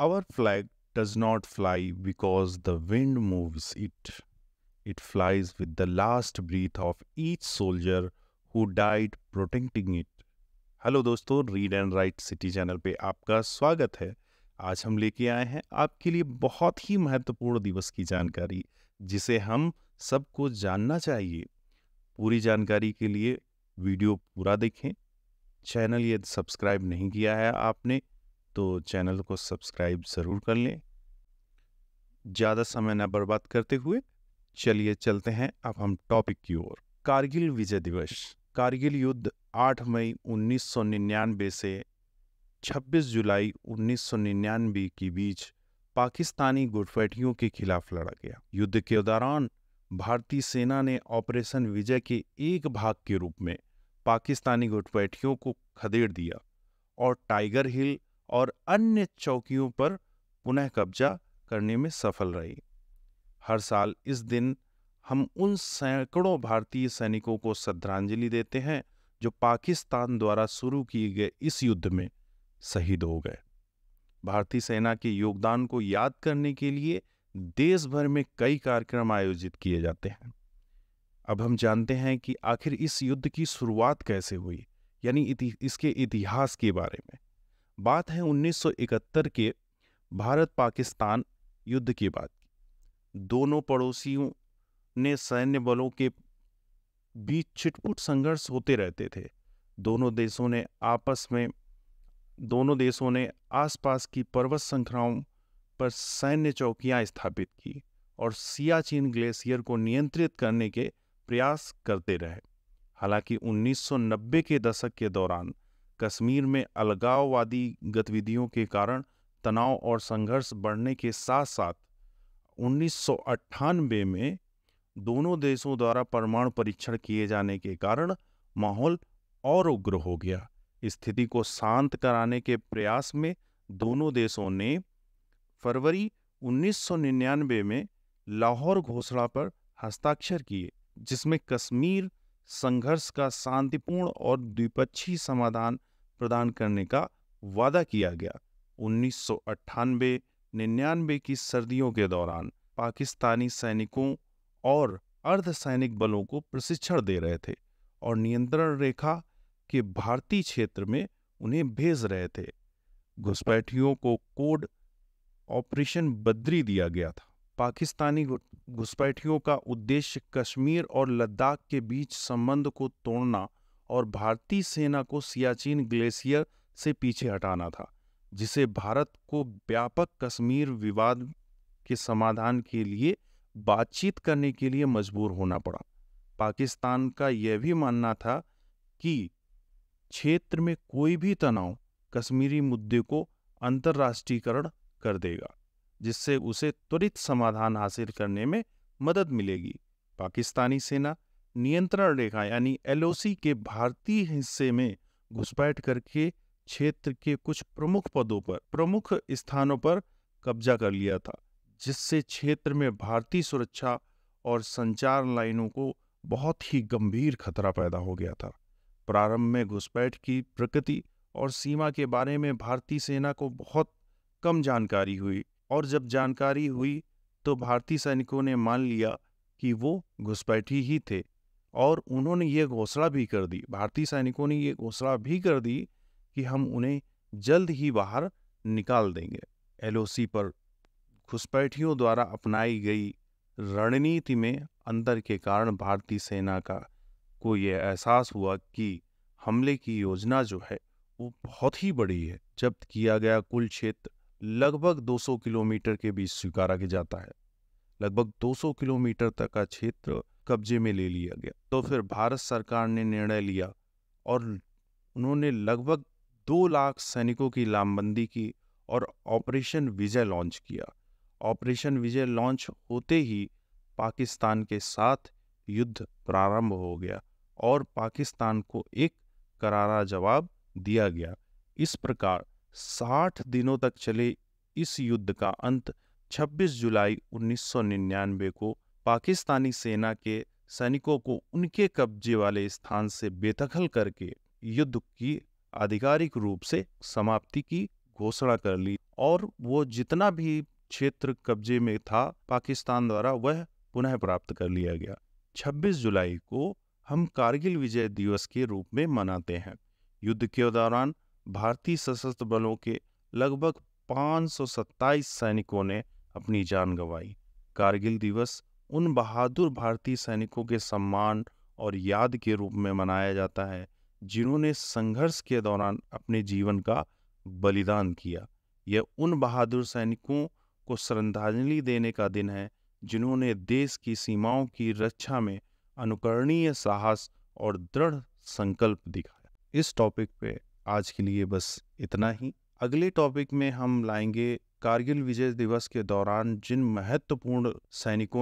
Our flag does not fly because the wind moves it. It flies with the last breath of each soldier who died protecting it. Hello दोस्तों read and write city channel पे आपका स्वागत है आज हम लेके आए हैं आपके लिए बहुत ही महत्वपूर्ण दिवस की जानकारी जिसे हम सबको जानना चाहिए पूरी जानकारी के लिए वीडियो पूरा देखें चैनल यदि सब्सक्राइब नहीं किया है आपने तो चैनल को सब्सक्राइब ज़रूर कर लें ज़्यादा समय न बर्बाद करते हुए चलिए चलते हैं अब हम टॉपिक की ओर कारगिल विजय दिवस कारगिल युद्ध 8 मई 1999 से 26 जुलाई 1999 के बीच पाकिस्तानी घुटपैठियों के खिलाफ लड़ा गया युद्ध के दौरान भारतीय सेना ने ऑपरेशन विजय के एक भाग के रूप में पाकिस्तानी घुटपैठियों को खदेड़ दिया और टाइगर हिल और अन्य चौकियों पर पुनः कब्जा करने में सफल रही हर साल इस दिन हम उन सैकड़ों भारतीय सैनिकों को श्रद्धांजलि देते हैं जो पाकिस्तान द्वारा शुरू किए गए इस युद्ध में शहीद हो गए भारतीय सेना के योगदान को याद करने के लिए देश भर में कई कार्यक्रम आयोजित किए जाते हैं अब हम जानते हैं कि आखिर इस युद्ध की शुरुआत कैसे हुई यानी इति, इसके इतिहास के बारे में बात है 1971 के भारत पाकिस्तान युद्ध के बाद दोनों पड़ोसियों ने सैन्य बलों के बीच छिटपुट संघर्ष होते रहते थे दोनों देशों ने आपस में दोनों देशों ने आसपास की पर्वत श्रृंखलाओं पर सैन्य चौकियां स्थापित की और सियाचिन ग्लेशियर को नियंत्रित करने के प्रयास करते रहे हालांकि 1990 के दशक के दौरान कश्मीर में अलगाववादी गतिविधियों के कारण तनाव और संघर्ष बढ़ने के साथ साथ उन्नीस में दोनों देशों द्वारा परमाणु परीक्षण किए जाने के कारण माहौल और उग्र हो गया स्थिति को शांत कराने के प्रयास में दोनों देशों ने फरवरी 1999 में लाहौर घोषणा पर हस्ताक्षर किए जिसमें कश्मीर संघर्ष का शांतिपूर्ण और द्विपक्षीय समाधान प्रदान करने का वादा किया गया उन्नीस सौ अट्ठानबे निन्यानबे की सर्दियों के दौरान पाकिस्तानी सैनिकों और अर्धसैनिक बलों को प्रशिक्षण दे रहे थे और नियंत्रण रेखा के भारतीय क्षेत्र में उन्हें भेज रहे थे घुसपैठियों को कोड ऑपरेशन बद्री दिया गया था पाकिस्तानी घुसपैठियों का उद्देश्य कश्मीर और लद्दाख के बीच संबंध को तोड़ना और भारतीय सेना को सियाचिन ग्लेशियर से पीछे हटाना था जिसे भारत को व्यापक कश्मीर विवाद के समाधान के लिए बातचीत करने के लिए मजबूर होना पड़ा पाकिस्तान का यह भी मानना था कि क्षेत्र में कोई भी तनाव कश्मीरी मुद्दे को अंतर्राष्ट्रीयकरण कर देगा जिससे उसे त्वरित समाधान हासिल करने में मदद मिलेगी पाकिस्तानी सेना नियंत्रण रेखा यानी एलओसी के भारतीय हिस्से में घुसपैठ करके क्षेत्र के कुछ प्रमुख पदों पर प्रमुख स्थानों पर कब्जा कर लिया था जिससे क्षेत्र में भारतीय सुरक्षा और संचार लाइनों को बहुत ही गंभीर खतरा पैदा हो गया था प्रारंभ में घुसपैठ की प्रकृति और सीमा के बारे में भारतीय सेना को बहुत कम जानकारी हुई और जब जानकारी हुई तो भारतीय सैनिकों ने मान लिया कि वो घुसपैठी ही थे और उन्होंने ये घोषणा भी कर दी भारतीय सैनिकों ने ये घोषणा भी कर दी कि हम उन्हें जल्द ही बाहर निकाल देंगे एलओसी पर घुसपैठियों द्वारा अपनाई गई रणनीति में अंतर के कारण भारतीय सेना का को यह एहसास हुआ कि हमले की योजना जो है वो बहुत ही बड़ी है जब्त किया गया कुल क्षेत्र लगभग 200 किलोमीटर के बीच स्वीकारा जाता है लगभग 200 किलोमीटर तक का क्षेत्र कब्जे में ले लिया गया तो फिर भारत सरकार ने निर्णय लिया और उन्होंने लगभग दो लाख सैनिकों की लामबंदी की और ऑपरेशन विजय लॉन्च किया ऑपरेशन विजय लॉन्च होते ही पाकिस्तान के साथ युद्ध प्रारंभ हो गया और पाकिस्तान को एक करारा जवाब दिया गया इस प्रकार 60 दिनों तक चले इस युद्ध का अंत 26 जुलाई 1999 को पाकिस्तानी सेना के सैनिकों को उनके कब्जे वाले स्थान से बेदखल करके युद्ध की आधिकारिक रूप से समाप्ति की घोषणा कर ली और वो जितना भी क्षेत्र कब्जे में था पाकिस्तान द्वारा वह पुनः प्राप्त कर लिया गया 26 जुलाई को हम कारगिल विजय दिवस के रूप में मनाते हैं युद्ध के दौरान भारतीय सशस्त्र बलों के लगभग पाँच सैनिकों ने अपनी जान गंवाई कारगिल दिवस उन बहादुर भारतीय सैनिकों के सम्मान और याद के रूप में मनाया जाता है जिन्होंने संघर्ष के दौरान अपने जीवन का बलिदान किया यह उन बहादुर सैनिकों को श्रद्धांजलि देने का दिन है जिन्होंने देश की सीमाओं की रक्षा में अनुकरणीय साहस और दृढ़ संकल्प दिखाया इस टॉपिक पे आज के लिए बस इतना ही अगले टॉपिक में हम लाएंगे कारगिल विजय दिवस के दौरान जिन महत्वपूर्ण सैनिकों